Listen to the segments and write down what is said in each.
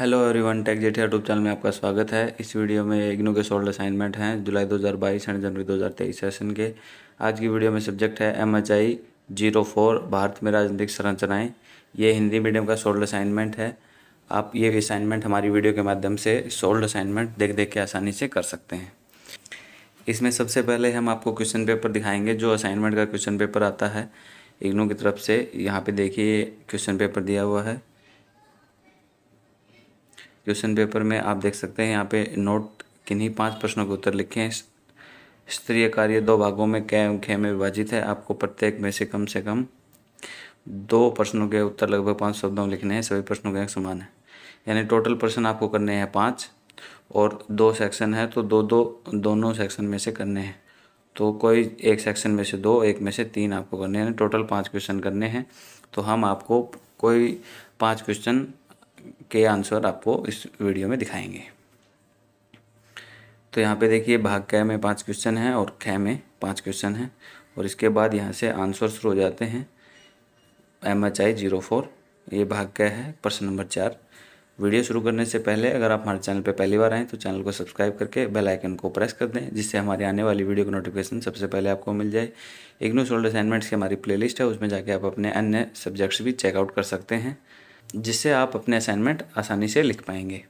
hello everyone tech jet YouTube channel में आपका स्वागत है इस वीडियो में इग्नो के सोल्ड असाइनमेंट हैं जुलाई 2022 एंड जनवरी 2023 सेशन के आज की वीडियो में सब्जेक्ट है M H I zero four Bharat में राजनीतिक संरचनाएँ ये हिंदी मीडियम का सोल्ड असाइनमेंट है आप ये असाइनमेंट हमारी वीडियो के माध्यम से सोल्ड असाइनमेंट देख देख के आसानी से कर सकते हैं इसमें सबसे पहले हम आपको क्वेश्चन पेपर दिखाएंगे जो असाइनमेंट का क्वेश्चन पेपर आता है इग्नो की तरफ से यहाँ पे देखिए क्वेश्चन पेपर दिया हुआ है क्वेश्चन पेपर में आप देख सकते हैं यहाँ पे नोट किन्हीं पांच प्रश्नों के उत्तर लिखे हैं स्त्रीय कार्य दो भागों में कै खे में विभाजित है आपको प्रत्येक में से कम से कम दो प्रश्नों के उत्तर लगभग पाँच शब्दों में लिखने हैं सभी प्रश्नों के समान है यानी टोटल प्रश्न आपको करने हैं पाँच और दो सेक्शन है तो दो दो दोनों सेक्शन में से करने हैं तो कोई एक सेक्शन में से दो एक में से तीन आपको करने हैं टोटल पाँच क्वेश्चन करने हैं तो हम आपको कोई पाँच क्वेश्चन के आंसर आपको इस वीडियो में दिखाएंगे तो यहाँ पे देखिए भाग कै में पांच क्वेश्चन हैं और खै में पांच क्वेश्चन हैं और इसके बाद यहाँ से आंसर शुरू हो जाते हैं M H I zero four ये भाग कै है प्रश्न नंबर चार वीडियो शुरू करने से पहले अगर आप हमारे चैनल पर पहली बार आएँ तो चैनल को सब्सक्राइब करके बेल आइकन को प्रेस कर दें जिससे हमारी आने वाली वीडियो को नोटिफिकेशन सबसे पहले आपको मिल जाए इग्नो शोल्ड असाइनमेंट्स की हमारी प्लेलिस्ट है उसमें जाके आप अपने अन्य सब्जेक्ट्स भी चेकआउट कर सकते हैं जिससे आप अपने असाइनमेंट आसानी से लिख पाएंगे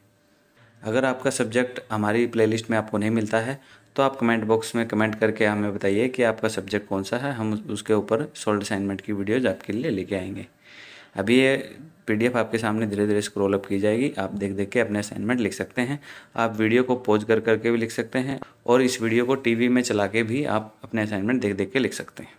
अगर आपका सब्जेक्ट हमारी प्लेलिस्ट में आपको नहीं मिलता है तो आप कमेंट बॉक्स में कमेंट करके हमें बताइए कि आपका सब्जेक्ट कौन सा है हम उसके ऊपर सोल्ड असाइनमेंट की वीडियोज आपके लिए लेके आएंगे अभी ये पीडीएफ आपके सामने धीरे धीरे स्क्रॉल अप की जाएगी आप देख देख के अपने असाइनमेंट लिख सकते हैं आप वीडियो को पॉज कर करके भी लिख सकते हैं और इस वीडियो को टीवी में चला के भी आप अपने असाइनमेंट देख देख के लिख सकते हैं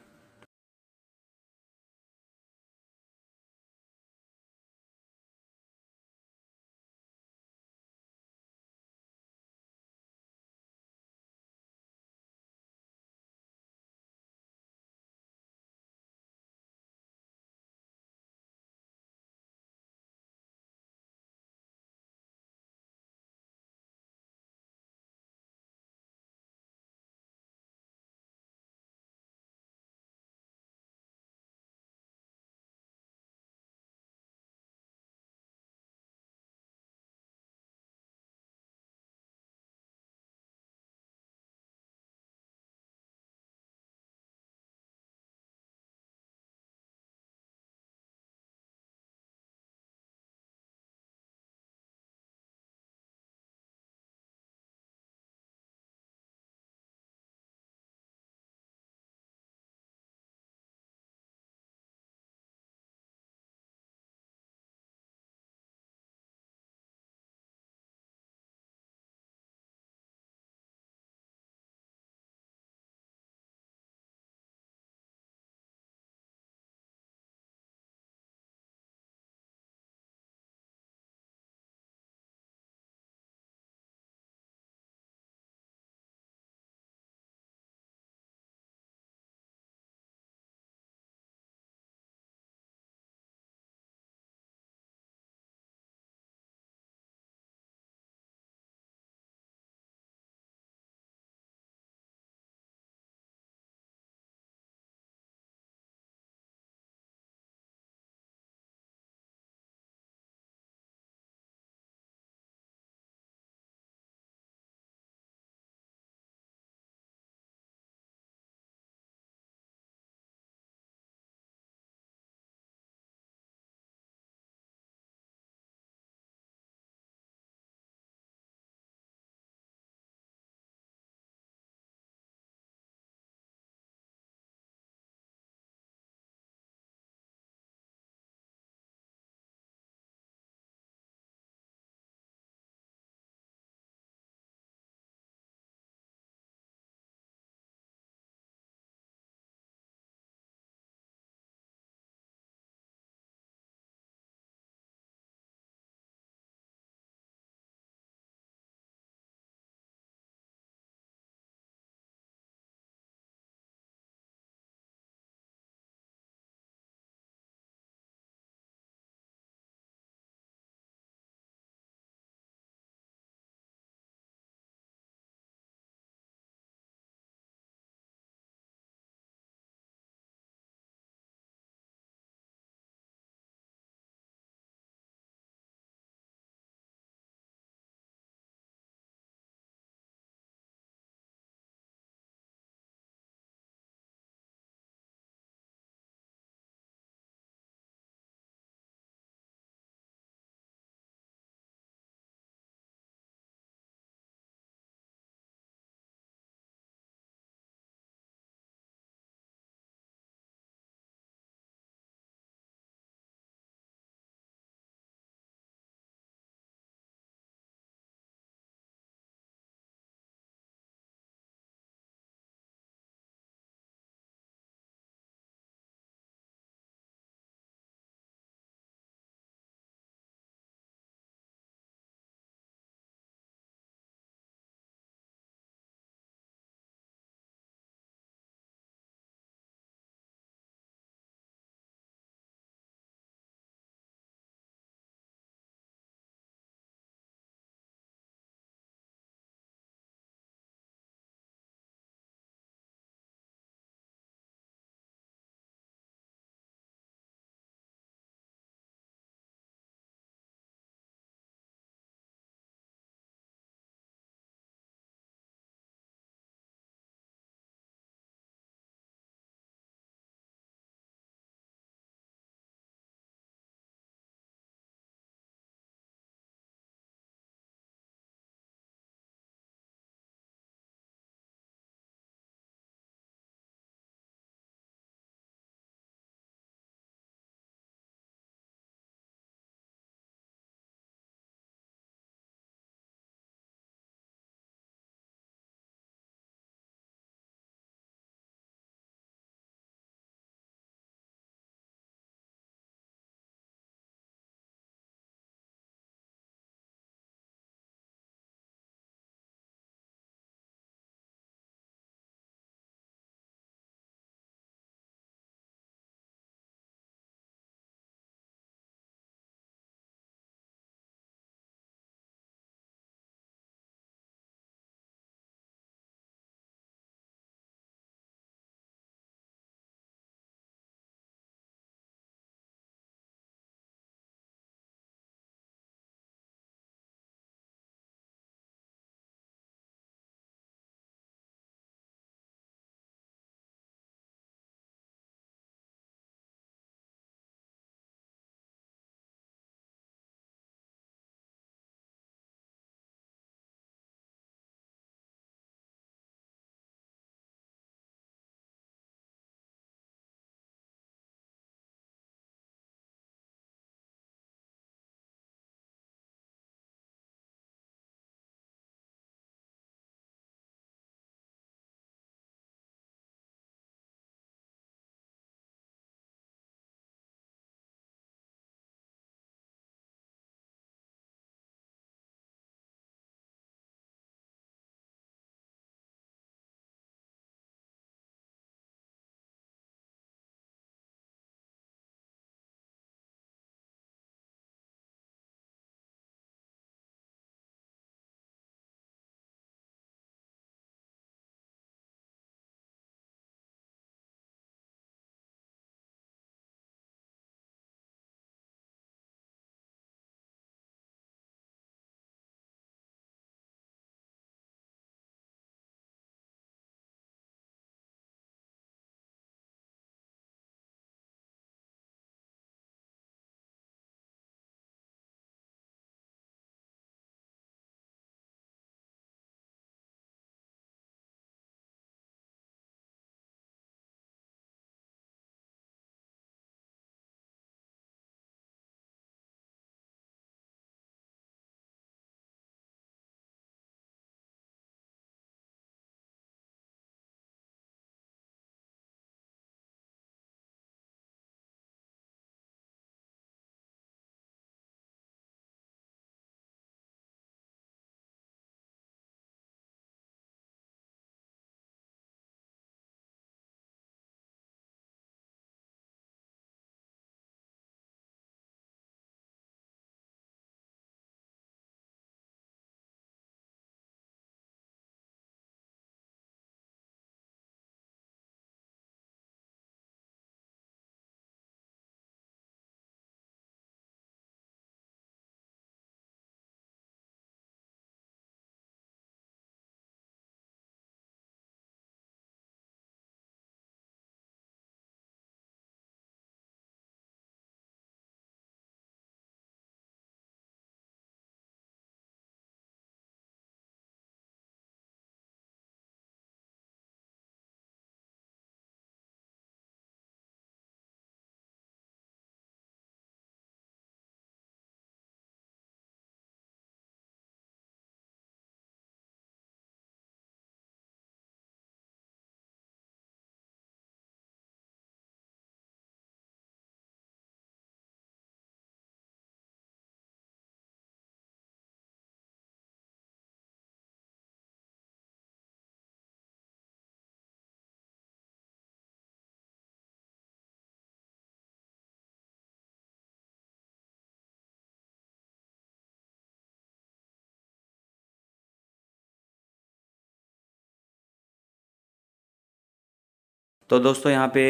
तो दोस्तों यहाँ पे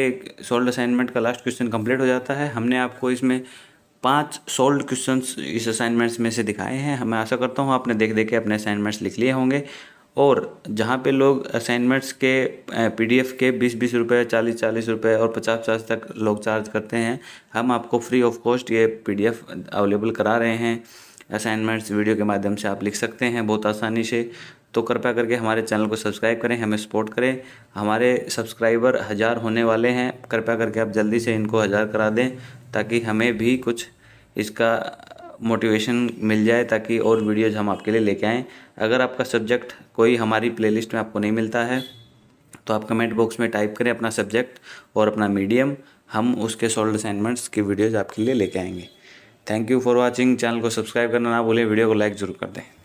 सोल्ड असाइनमेंट का लास्ट क्वेश्चन कंप्लीट हो जाता है हमने आपको इसमें पांच सोल्ड क्वेश्चंस इस असाइनमेंट्स में से दिखाए हैं मैं आशा करता हूँ आपने देख देख के अपने असाइनमेंट्स लिख लिए होंगे और जहाँ पे लोग असाइनमेंट्स के पीडीएफ के बीस बीस रुपये चालीस चालीस रुपये और पचास पचास तक लोग चार्ज करते हैं हम आपको फ्री ऑफ कॉस्ट ये पीडीएफ अवेलेबल करा रहे हैं असाइनमेंट्स वीडियो के माध्यम से आप लिख सकते हैं बहुत आसानी से तो कृपया करके हमारे चैनल को सब्सक्राइब करें हमें सपोर्ट करें हमारे सब्सक्राइबर हज़ार होने वाले हैं कृपया करके आप जल्दी से इनको हज़ार करा दें ताकि हमें भी कुछ इसका मोटिवेशन मिल जाए ताकि और वीडियोज़ हम आपके लिए लेके आएँ अगर आपका सब्जेक्ट कोई हमारी प्लेलिस्ट में आपको नहीं मिलता है तो आप कमेंट बॉक्स में टाइप करें अपना सब्जेक्ट और अपना मीडियम हम उसके सोल्ड असाइनमेंट्स की वीडियोज़ आपके लिए लेके आएंगे thank you for watching channel को सब्सक्राइब करना ना भूलें वीडियो को लाइक जरूर कर दें